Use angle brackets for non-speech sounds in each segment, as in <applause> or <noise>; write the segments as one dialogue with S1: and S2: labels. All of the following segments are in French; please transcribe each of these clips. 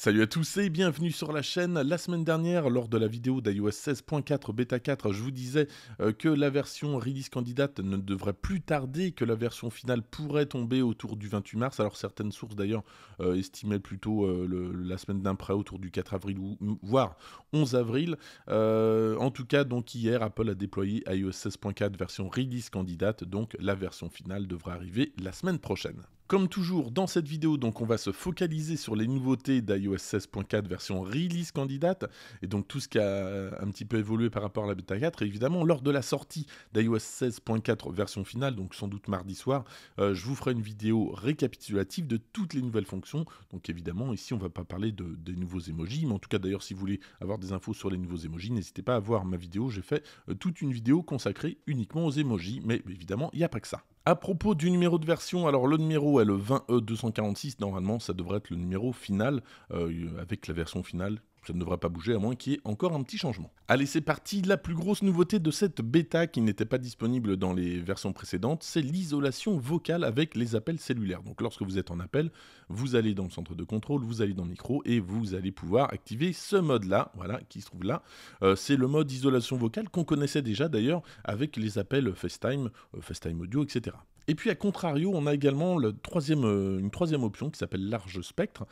S1: Salut à tous et bienvenue sur la chaîne. La semaine dernière, lors de la vidéo d'iOS 16.4 Beta 4, je vous disais euh, que la version release candidate ne devrait plus tarder, que la version finale pourrait tomber autour du 28 mars. Alors certaines sources d'ailleurs euh, estimaient plutôt euh, la semaine d'après autour du 4 avril ou voire 11 avril. en tout cas, donc hier, Apple a déployé iOS 16.4 version release candidate, donc la version finale devrait arriver la semaine prochaine. Comme toujours dans cette vidéo, donc on va se focaliser sur les nouveautés d'iOS 16.4 version release candidate et donc tout ce qui a euh, un petit peu évolué par rapport à la bêta 4. Et évidemment, lors de la sortie d'iOS 16.4 version finale, donc sans doute mardi soir, euh, je vous ferai une vidéo récapitulative de toutes les nouvelles fonctions. Donc évidemment, ici on va pas parler des nouveaux emojis, mais en tout cas d'ailleurs si vous voulez avoir des infos sur les nouveaux emojis, n'hésitez pas à voir ma vidéo. J'ai fait euh, toute une vidéo consacrée uniquement aux emojis, mais évidemment il n'y a pas que ça. À propos du numéro de version, alors le numéro est le 20E246, normalement ça devrait être le numéro final, euh, avec la version finale ça ne devrait pas bouger à moins qu'il y ait encore un petit changement. Allez, c'est parti. La plus grosse nouveauté de cette bêta qui n'était pas disponible dans les versions précédentes, c'est l'isolation vocale avec les appels cellulaires. Donc lorsque vous êtes en appel, vous allez dans le centre de contrôle, vous allez dans le micro et vous allez pouvoir activer ce mode-là, voilà, qui se trouve là. Euh, c'est le mode isolation vocale qu'on connaissait déjà d'ailleurs avec les appels FaceTime, euh, FaceTime audio, etc. Et puis à contrario, on a également euh, une troisième option qui s'appelle large spectre,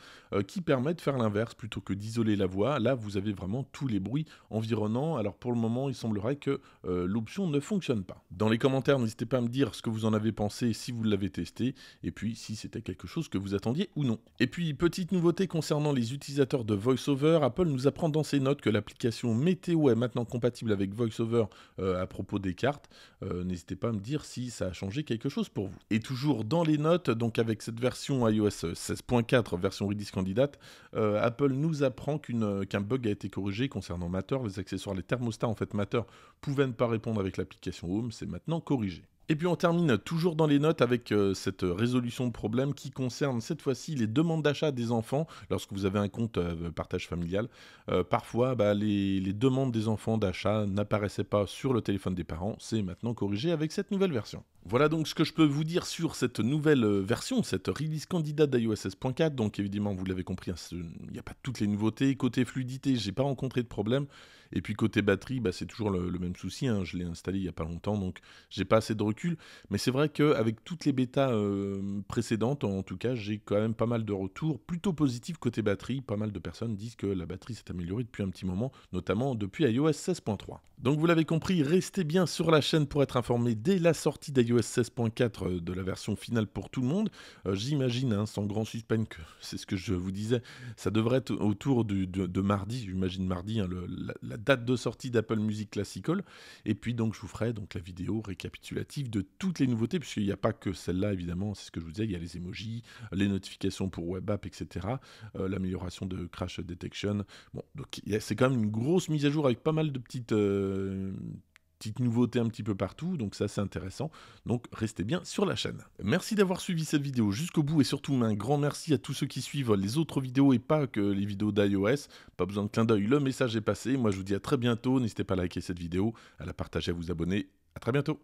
S1: qui permet de faire l'inverse plutôt que d'isoler la voix Là, vous avez vraiment tous les bruits environnants. Alors pour le moment, il semblerait que euh, l'option ne fonctionne pas. Dans les commentaires, n'hésitez pas à me dire ce que vous en avez pensé, si vous l'avez testé, et puis si c'était quelque chose que vous attendiez ou non. Et puis, petite nouveauté concernant les utilisateurs de VoiceOver, Apple nous apprend dans ses notes que l'application Météo est maintenant compatible avec VoiceOver euh, à propos des cartes. Euh, n'hésitez pas à me dire si ça a changé quelque chose pour vous. Et toujours dans les notes, donc avec cette version iOS 16.4, version Redis candidate, Apple nous apprend qu'une euh, qu'un bug a été corrigé concernant Matter, les accessoires, les thermostats en fait Matter pouvaient ne pas répondre avec l'application Home, c'est maintenant corrigé. Et puis on termine toujours dans les notes avec euh, cette résolution de problème qui concerne cette fois-ci les demandes d'achat des enfants lorsque vous avez un compte euh, partage familial. Euh, parfois, bah, les, demandes des enfants d'achat n'apparaissaient pas sur le téléphone des parents. C'est maintenant corrigé avec cette nouvelle version. Voilà donc ce que je peux vous dire sur cette nouvelle version, cette release candidate d'iOS Donc évidemment, vous l'avez compris, hein, il n'y a pas toutes les nouveautés. Côté fluidité, j'ai pas rencontré de problème. Et puis côté batterie, bah, c'est toujours le, même souci. Hein. Je l'ai installé il n'y a pas longtemps, donc j'ai pas assez de recul. Mais c'est vrai qu'avec toutes les bêtas euh, précédentes, en tout cas, j'ai quand même pas mal de retours plutôt positifs côté batterie. Pas mal de personnes disent que la batterie s'est améliorée depuis un petit moment, notamment depuis iOS 16.3. Donc vous l'avez compris, restez bien sur la chaîne pour être informé dès la sortie d'iOS 16.4 euh, de la version finale pour tout le monde. Euh, j'imagine, hein, sans grand suspense, que <laughs> c'est ce que je vous disais, ça devrait être autour de, mardi, j'imagine mardi, hein, la date de sortie d'Apple Music Classical. Et puis donc je vous ferai donc la vidéo récapitulative de toutes les nouveautés, puisqu'il n'y a pas que celle-là évidemment, c'est ce que je vous disais, il y a les emojis, les notifications pour web app, etc. Euh, l'amélioration de crash detection. Bon, donc c'est quand même une grosse mise à jour avec pas mal de petites, euh, Petite nouveauté un petit peu partout, donc ça c'est intéressant. Donc restez bien sur la chaîne. Merci d'avoir suivi cette vidéo jusqu'au bout et surtout un grand merci à tous ceux qui suivent les autres vidéos et pas que les vidéos d'iOS. Pas besoin de clin d'œil, le message est passé. Moi je vous dis à très bientôt. N'hésitez pas à liker cette vidéo, à la partager, à vous abonner. À très bientôt.